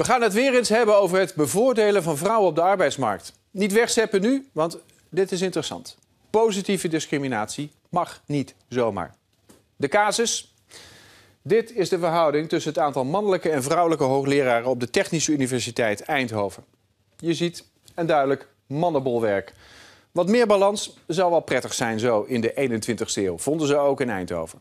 We gaan het weer eens hebben over het bevoordelen van vrouwen op de arbeidsmarkt. Niet wegzeppen nu, want dit is interessant. Positieve discriminatie mag niet zomaar. De casus? Dit is de verhouding tussen het aantal mannelijke en vrouwelijke hoogleraren op de Technische Universiteit Eindhoven. Je ziet, een duidelijk, mannenbolwerk. Wat meer balans zou wel prettig zijn zo in de 21ste eeuw, vonden ze ook in Eindhoven.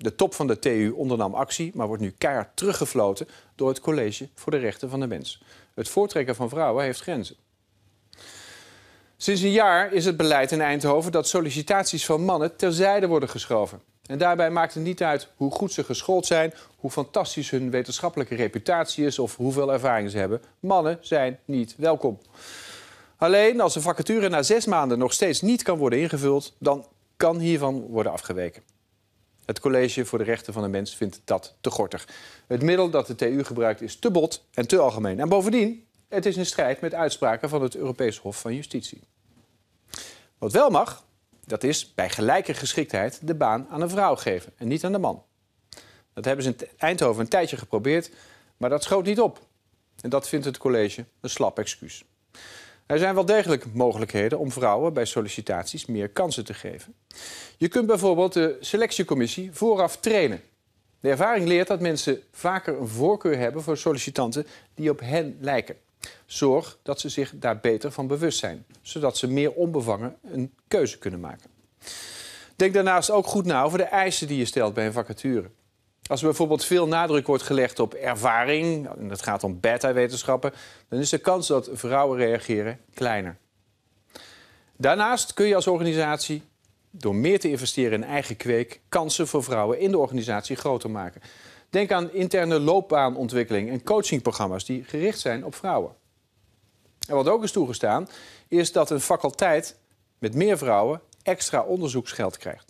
De top van de TU ondernam actie, maar wordt nu keihard teruggefloten door het College voor de Rechten van de Mens. Het voortrekken van vrouwen heeft grenzen. Sinds een jaar is het beleid in Eindhoven dat sollicitaties van mannen terzijde worden geschoven. En daarbij maakt het niet uit hoe goed ze geschoold zijn, hoe fantastisch hun wetenschappelijke reputatie is of hoeveel ervaring ze hebben. Mannen zijn niet welkom. Alleen als een vacature na zes maanden nog steeds niet kan worden ingevuld, dan kan hiervan worden afgeweken. Het College voor de Rechten van de Mens vindt dat te gortig. Het middel dat de TU gebruikt is te bot en te algemeen. En bovendien, het is in strijd met uitspraken van het Europees Hof van Justitie. Wat wel mag, dat is bij gelijke geschiktheid de baan aan een vrouw geven en niet aan de man. Dat hebben ze in Eindhoven een tijdje geprobeerd, maar dat schoot niet op. En dat vindt het college een slap excuus. Er zijn wel degelijk mogelijkheden om vrouwen bij sollicitaties meer kansen te geven. Je kunt bijvoorbeeld de selectiecommissie vooraf trainen. De ervaring leert dat mensen vaker een voorkeur hebben voor sollicitanten die op hen lijken. Zorg dat ze zich daar beter van bewust zijn, zodat ze meer onbevangen een keuze kunnen maken. Denk daarnaast ook goed na over de eisen die je stelt bij een vacature. Als er bijvoorbeeld veel nadruk wordt gelegd op ervaring, en dat gaat om beta-wetenschappen, dan is de kans dat vrouwen reageren kleiner. Daarnaast kun je als organisatie, door meer te investeren in eigen kweek, kansen voor vrouwen in de organisatie groter maken. Denk aan interne loopbaanontwikkeling en coachingprogramma's die gericht zijn op vrouwen. En wat ook is toegestaan, is dat een faculteit met meer vrouwen extra onderzoeksgeld krijgt.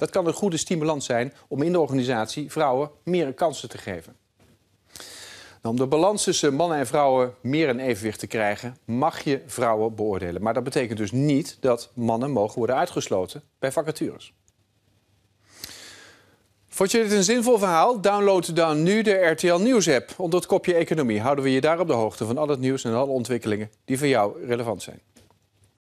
Dat kan een goede stimulans zijn om in de organisatie vrouwen meer kansen te geven. Nou, om de balans tussen mannen en vrouwen meer in evenwicht te krijgen, mag je vrouwen beoordelen. Maar dat betekent dus niet dat mannen mogen worden uitgesloten bij vacatures. Vond je dit een zinvol verhaal? Download dan nu de RTL Nieuws app. Onder het kopje Economie houden we je daar op de hoogte van al het nieuws en alle ontwikkelingen die voor jou relevant zijn.